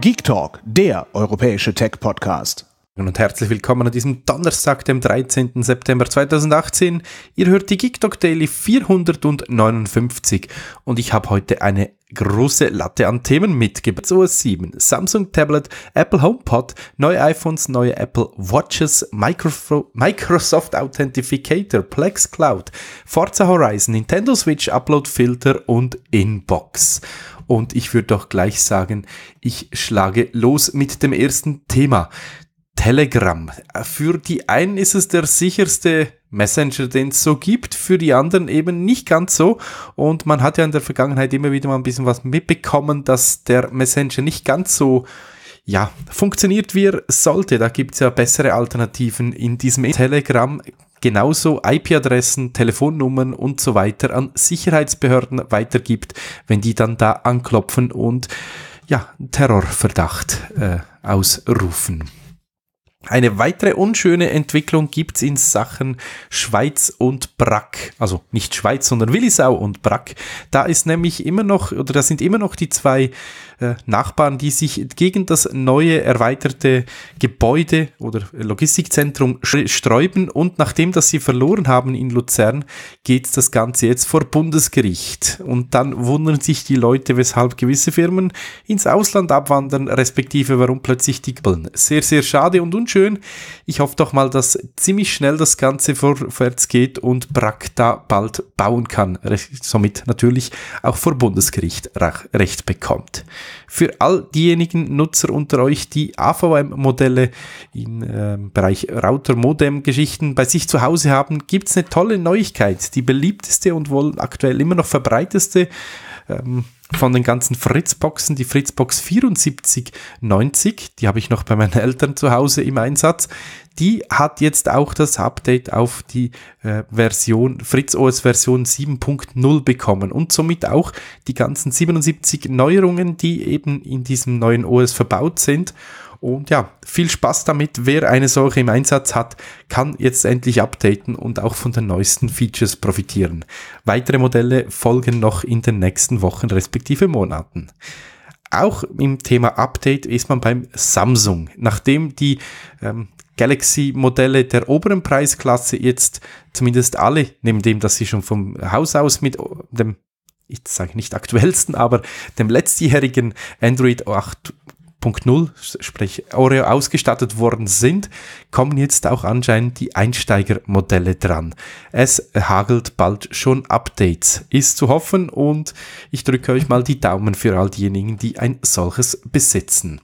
Geek Talk, der europäische Tech-Podcast. Und herzlich willkommen an diesem Donnerstag, dem 13. September 2018. Ihr hört die Geek Talk Daily 459 und ich habe heute eine große Latte an Themen mitgebracht. OS 7, Samsung Tablet, Apple HomePod, neue iPhones, neue Apple Watches, Micro Microsoft Authentificator, Plex Cloud, Forza Horizon, Nintendo Switch Upload Filter und Inbox. Und ich würde doch gleich sagen, ich schlage los mit dem ersten Thema. Telegram. Für die einen ist es der sicherste Messenger, den es so gibt, für die anderen eben nicht ganz so. Und man hat ja in der Vergangenheit immer wieder mal ein bisschen was mitbekommen, dass der Messenger nicht ganz so ja, funktioniert wie er sollte. Da gibt es ja bessere Alternativen in diesem Telegram genauso IP-Adressen, Telefonnummern und so weiter an Sicherheitsbehörden weitergibt, wenn die dann da anklopfen und ja, Terrorverdacht äh, ausrufen. Eine weitere unschöne Entwicklung gibt es in Sachen Schweiz und Brack. Also nicht Schweiz, sondern Willisau und Brack. Da ist nämlich immer noch, oder da sind immer noch die zwei äh, Nachbarn, die sich gegen das neue erweiterte Gebäude oder Logistikzentrum sträuben. Und nachdem, das sie verloren haben in Luzern, geht das Ganze jetzt vor Bundesgericht. Und dann wundern sich die Leute, weshalb gewisse Firmen ins Ausland abwandern, respektive warum plötzlich die Sehr, sehr schade und unschön schön. Ich hoffe doch mal, dass ziemlich schnell das Ganze vorwärts geht und Brack da bald bauen kann. Somit natürlich auch vor Bundesgericht Recht bekommt. Für all diejenigen Nutzer unter euch, die AVM-Modelle im äh, Bereich Router-Modem-Geschichten bei sich zu Hause haben, gibt es eine tolle Neuigkeit. Die beliebteste und wohl aktuell immer noch verbreiteste ähm, von den ganzen Fritzboxen, die Fritzbox 7490, die habe ich noch bei meinen Eltern zu Hause im Einsatz, die hat jetzt auch das Update auf die äh, Version, FritzOS Version 7.0 bekommen und somit auch die ganzen 77 Neuerungen, die eben in diesem neuen OS verbaut sind. Und ja, viel Spaß damit. Wer eine solche im Einsatz hat, kann jetzt endlich updaten und auch von den neuesten Features profitieren. Weitere Modelle folgen noch in den nächsten Wochen respektive Monaten. Auch im Thema Update ist man beim Samsung. Nachdem die ähm, Galaxy-Modelle der oberen Preisklasse jetzt zumindest alle, neben dem, dass sie schon vom Haus aus mit dem, ich sage nicht aktuellsten, aber dem letztjährigen Android 8 0.0, sprich Oreo, ausgestattet worden sind, kommen jetzt auch anscheinend die Einsteigermodelle dran. Es hagelt bald schon Updates, ist zu hoffen und ich drücke euch mal die Daumen für all diejenigen, die ein solches besitzen.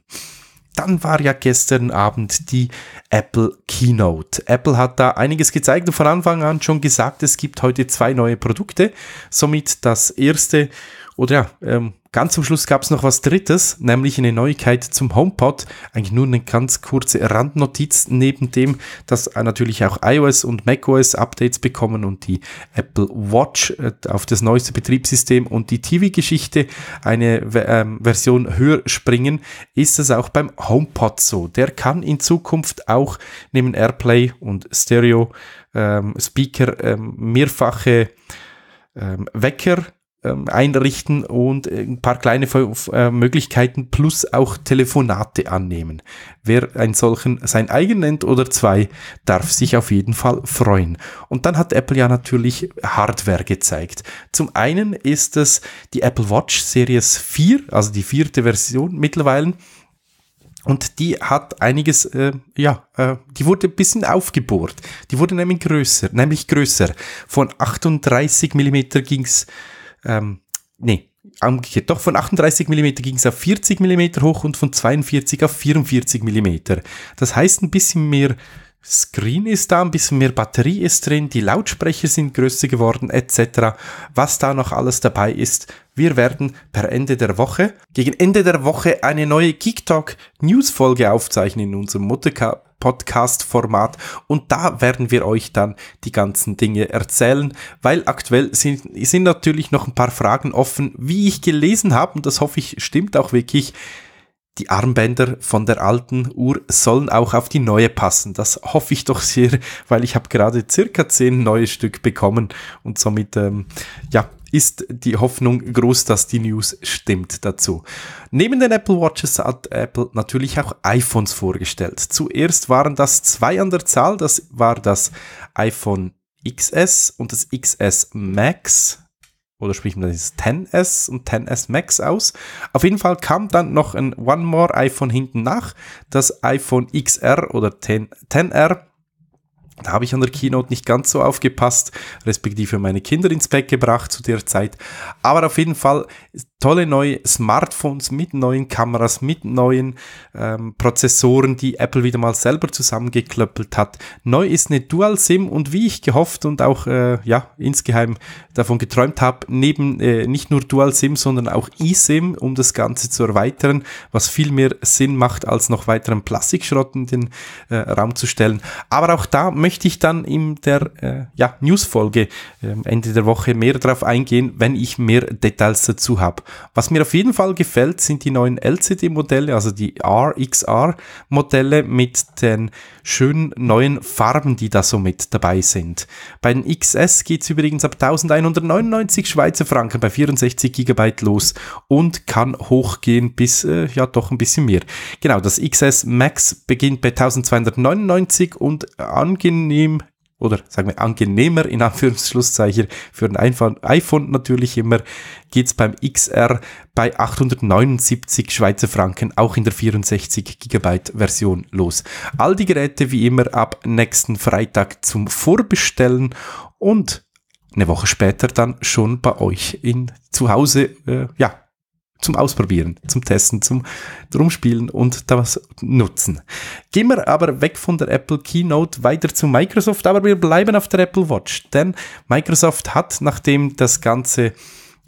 Dann war ja gestern Abend die Apple Keynote. Apple hat da einiges gezeigt und von Anfang an schon gesagt, es gibt heute zwei neue Produkte. Somit das erste, oder ja, ähm, Ganz zum Schluss gab es noch was Drittes, nämlich eine Neuigkeit zum HomePod. Eigentlich nur eine ganz kurze Randnotiz neben dem, dass äh, natürlich auch iOS und macOS Updates bekommen und die Apple Watch äh, auf das neueste Betriebssystem und die TV-Geschichte eine ähm, Version höher springen, ist es auch beim HomePod so. Der kann in Zukunft auch neben AirPlay und Stereo ähm, Speaker ähm, mehrfache ähm, Wecker ähm, einrichten und äh, ein paar kleine äh, Möglichkeiten plus auch Telefonate annehmen. Wer einen solchen sein eigen nennt oder zwei, darf sich auf jeden Fall freuen. Und dann hat Apple ja natürlich Hardware gezeigt. Zum einen ist es die Apple Watch Series 4, also die vierte Version mittlerweile. Und die hat einiges, äh, ja, äh, die wurde ein bisschen aufgebohrt. Die wurde nämlich größer, nämlich größer. Von 38 Millimeter ging's ähm, nee, umgekehrt, doch von 38 mm ging es auf 40 mm hoch und von 42 auf 44 mm. Das heißt, ein bisschen mehr Screen ist da, ein bisschen mehr Batterie ist drin, die Lautsprecher sind größer geworden, etc. Was da noch alles dabei ist, wir werden per Ende der Woche, gegen Ende der Woche eine neue Geek Talk News Folge aufzeichnen in unserem Mutterka Podcast-Format und da werden wir euch dann die ganzen Dinge erzählen, weil aktuell sind, sind natürlich noch ein paar Fragen offen, wie ich gelesen habe und das hoffe ich stimmt auch wirklich. Die Armbänder von der alten Uhr sollen auch auf die neue passen. Das hoffe ich doch sehr, weil ich habe gerade circa zehn neue Stück bekommen und somit ähm, ja ist die Hoffnung groß, dass die News stimmt dazu. Neben den Apple Watches hat Apple natürlich auch iPhones vorgestellt. Zuerst waren das zwei an der Zahl. Das war das iPhone XS und das XS Max. Oder spricht man das 10S und 10S Max aus? Auf jeden Fall kam dann noch ein One More iPhone hinten nach. Das iPhone XR oder 10, 10R da habe ich an der Keynote nicht ganz so aufgepasst, respektive meine Kinder ins Bett gebracht zu der Zeit. Aber auf jeden Fall tolle neue Smartphones mit neuen Kameras, mit neuen ähm, Prozessoren, die Apple wieder mal selber zusammengeklöppelt hat. Neu ist eine Dual-SIM und wie ich gehofft und auch äh, ja insgeheim davon geträumt habe, neben äh, nicht nur Dual-SIM, sondern auch eSIM, um das Ganze zu erweitern, was viel mehr Sinn macht, als noch weiteren Plastikschrott in den äh, Raum zu stellen. Aber auch da möchte möchte ich dann in der äh, ja, Newsfolge äh, Ende der Woche mehr darauf eingehen, wenn ich mehr Details dazu habe. Was mir auf jeden Fall gefällt, sind die neuen LCD-Modelle, also die RXR-Modelle mit den schönen neuen Farben, die da so mit dabei sind. Bei den XS geht es übrigens ab 1199 Schweizer Franken bei 64 GB los und kann hochgehen bis äh, ja doch ein bisschen mehr. Genau, das XS Max beginnt bei 1299 und angenehm angenehm oder sagen wir angenehmer in Anführungsschlusszeichen für ein iPhone natürlich immer, geht es beim XR bei 879 Schweizer Franken auch in der 64 GB Version los. All die Geräte wie immer ab nächsten Freitag zum Vorbestellen und eine Woche später dann schon bei euch in zu Hause äh, ja zum Ausprobieren, zum Testen, zum Drumspielen und da was nutzen. Gehen wir aber weg von der Apple Keynote weiter zu Microsoft, aber wir bleiben auf der Apple Watch, denn Microsoft hat, nachdem das Ganze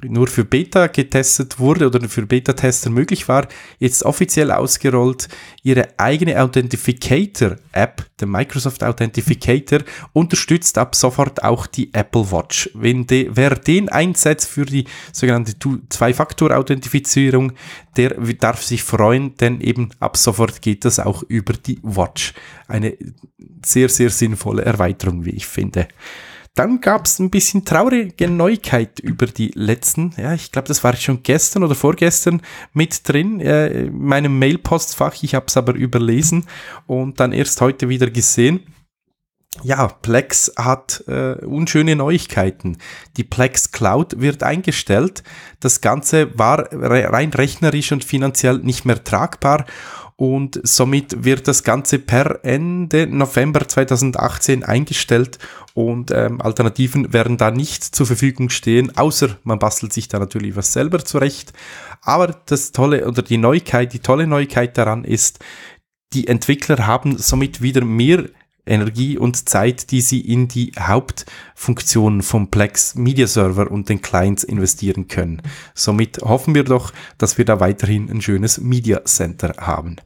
nur für Beta getestet wurde oder für Beta-Tester möglich war, jetzt offiziell ausgerollt, ihre eigene Authentificator-App, der Microsoft Authentificator, unterstützt ab sofort auch die Apple Watch. Wenn de, wer den einsetzt für die sogenannte Zwei-Faktor-Authentifizierung, der darf sich freuen, denn eben ab sofort geht das auch über die Watch. Eine sehr, sehr sinnvolle Erweiterung, wie ich finde. Dann gab es ein bisschen traurige Neuigkeit über die letzten, ja, ich glaube, das war schon gestern oder vorgestern mit drin, äh, in meinem Mailpostfach, ich habe es aber überlesen und dann erst heute wieder gesehen. Ja, Plex hat äh, unschöne Neuigkeiten. Die Plex Cloud wird eingestellt. Das Ganze war re rein rechnerisch und finanziell nicht mehr tragbar und somit wird das Ganze per Ende November 2018 eingestellt und ähm, Alternativen werden da nicht zur Verfügung stehen, außer man bastelt sich da natürlich was selber zurecht. Aber das Tolle oder die Neuigkeit, die tolle Neuigkeit daran ist, die Entwickler haben somit wieder mehr Energie und Zeit, die sie in die Hauptfunktionen vom Plex Media Server und den Clients investieren können. Somit hoffen wir doch, dass wir da weiterhin ein schönes Media Center haben.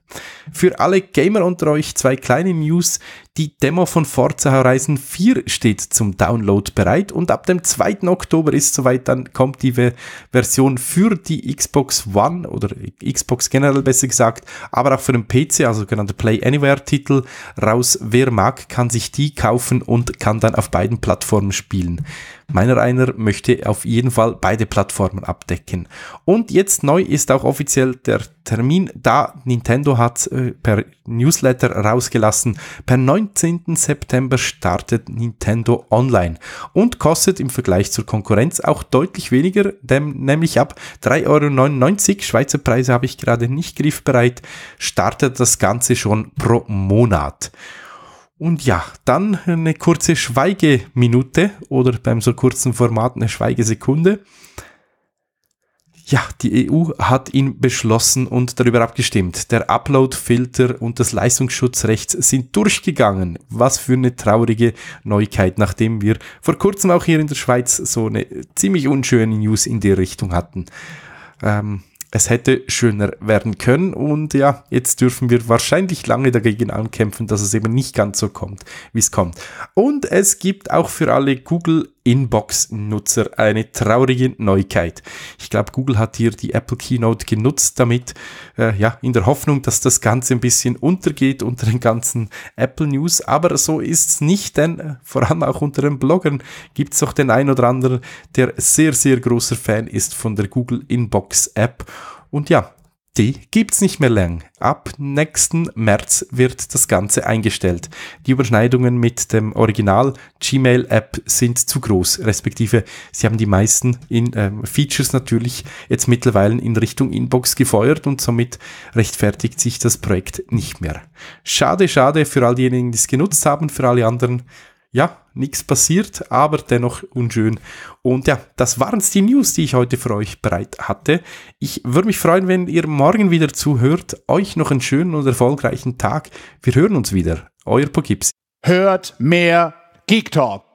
Für alle Gamer unter euch zwei kleine News, die Demo von Forza Horizon 4 steht zum Download bereit und ab dem 2. Oktober ist soweit, dann kommt die Version für die Xbox One oder Xbox generell besser gesagt, aber auch für den PC, also genannte Play Anywhere Titel raus. Wer mag, kann sich die kaufen und kann dann auf beiden Plattformen spielen. Meiner einer möchte auf jeden Fall beide Plattformen abdecken. Und jetzt neu ist auch offiziell der Termin da. Nintendo hat äh, per Newsletter rausgelassen, per 19. September startet Nintendo Online und kostet im Vergleich zur Konkurrenz auch deutlich weniger, denn, nämlich ab 3,99 Euro, Schweizer Preise habe ich gerade nicht griffbereit, startet das Ganze schon pro Monat. Und ja, dann eine kurze Schweigeminute oder beim so kurzen Format eine Schweigesekunde. Ja, die EU hat ihn beschlossen und darüber abgestimmt. Der Upload-Filter und das Leistungsschutzrecht sind durchgegangen. Was für eine traurige Neuigkeit, nachdem wir vor kurzem auch hier in der Schweiz so eine ziemlich unschöne News in die Richtung hatten. Ähm, es hätte schöner werden können und ja, jetzt dürfen wir wahrscheinlich lange dagegen ankämpfen, dass es eben nicht ganz so kommt, wie es kommt. Und es gibt auch für alle Google Inbox-Nutzer eine traurige Neuigkeit. Ich glaube, Google hat hier die Apple Keynote genutzt, damit äh, ja in der Hoffnung, dass das Ganze ein bisschen untergeht unter den ganzen Apple News. Aber so ist's nicht, denn äh, vor allem auch unter den Bloggern gibt's doch den ein oder anderen, der sehr sehr großer Fan ist von der Google Inbox App. Und ja, die gibt's nicht mehr lang. Ab nächsten März wird das Ganze eingestellt. Die Überschneidungen mit dem Original Gmail App sind zu groß, respektive sie haben die meisten in, äh, Features natürlich jetzt mittlerweile in Richtung Inbox gefeuert und somit rechtfertigt sich das Projekt nicht mehr. Schade, schade für all diejenigen, die es genutzt haben, für alle anderen ja, nichts passiert, aber dennoch unschön. Und ja, das waren's die News, die ich heute für euch bereit hatte. Ich würde mich freuen, wenn ihr morgen wieder zuhört. Euch noch einen schönen und erfolgreichen Tag. Wir hören uns wieder. Euer Pogips. Hört mehr Geek Talk.